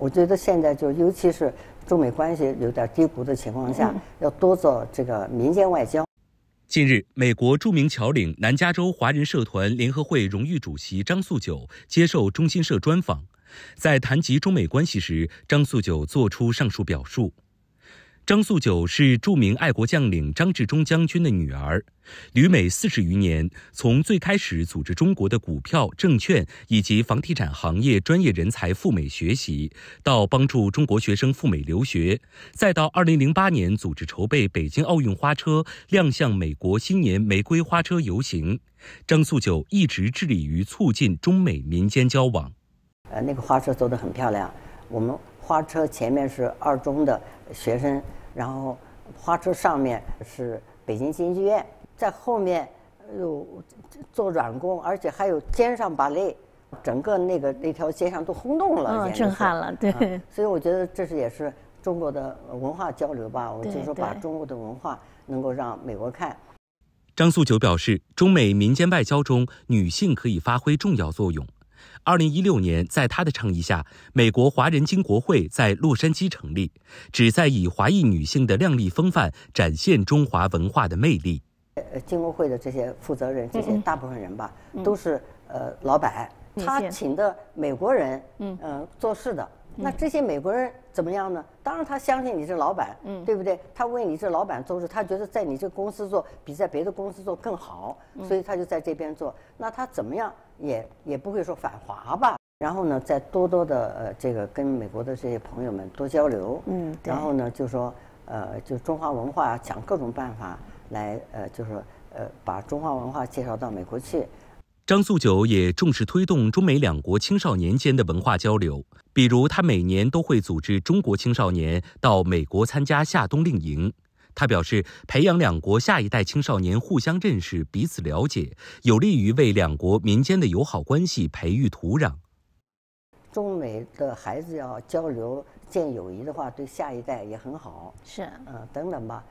我觉得现在就尤其是中美关系有点低谷的情况下，要多做这个民间外交。近日，美国著名侨领南加州华人社团联合会荣誉主席张素九接受中新社专访，在谈及中美关系时，张素九作出上述表述。张素九是著名爱国将领张治中将军的女儿，旅美四十余年，从最开始组织中国的股票、证券以及房地产行业专业人才赴美学习，到帮助中国学生赴美留学，再到二零零八年组织筹备北京奥运花车亮相美国新年玫瑰花车游行，张素九一直致力于促进中美民间交往。呃，那个花车做得很漂亮，我们。花车前面是二中的学生，然后花车上面是北京京剧院，在后面，有做软工，而且还有肩上芭蕾，整个那个那条街上都轰动了，嗯，震撼了，对。所以我觉得这是也是中国的文化交流吧，我就说把中国的文化能够让美国看。张素九表示，中美民间外交中，女性可以发挥重要作用。二零一六年，在他的倡议下，美国华人金国会在洛杉矶成立，旨在以华裔女性的靓丽风范展现中华文化的魅力。呃，金国会的这些负责人，这些大部分人吧，都是呃老板，他请的美国人，嗯，呃做事的。那这些美国人怎么样呢？当然他相信你这老板，嗯，对不对？他为你这老板做事，他觉得在你这公司做比在别的公司做更好，所以他就在这边做。那他怎么样也也不会说反华吧？然后呢，再多多的呃，这个跟美国的这些朋友们多交流，嗯，然后呢就说呃，就中华文化，想各种办法来呃，就是呃把中华文化介绍到美国去。张素九也重视推动中美两国青少年间的文化交流，比如他每年都会组织中国青少年到美国参加夏冬令营。他表示，培养两国下一代青少年互相认识、彼此了解，有利于为两国民间的友好关系培育土壤。中美的孩子要交流、建友谊的话，对下一代也很好。是，嗯，等等吧。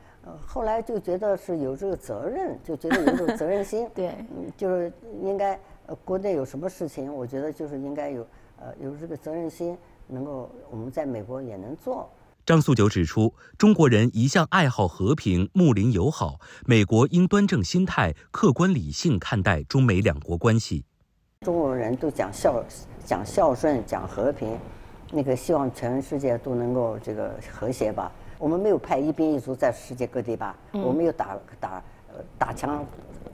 后来就觉得是有这个责任，就觉得有这种责任心，对，就是应该国内有什么事情，我觉得就是应该有呃有这个责任心，能够我们在美国也能做。张素九指出，中国人一向爱好和平、睦邻友好，美国应端正心态、客观理性看待中美两国关系。中国人都讲孝、讲孝顺、讲和平，那个希望全世界都能够这个和谐吧。我们没有派一兵一卒在世界各地吧，我们有打打，打枪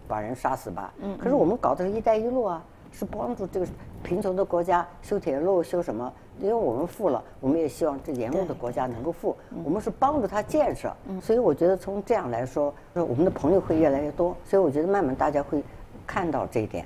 把人杀死吧。可是我们搞的是一带一路”啊，是帮助这个贫穷的国家修铁路、修什么？因为我们富了，我们也希望这沿路的国家能够富。我们是帮助他建设。所以我觉得从这样来说，我们的朋友会越来越多。所以我觉得慢慢大家会看到这一点。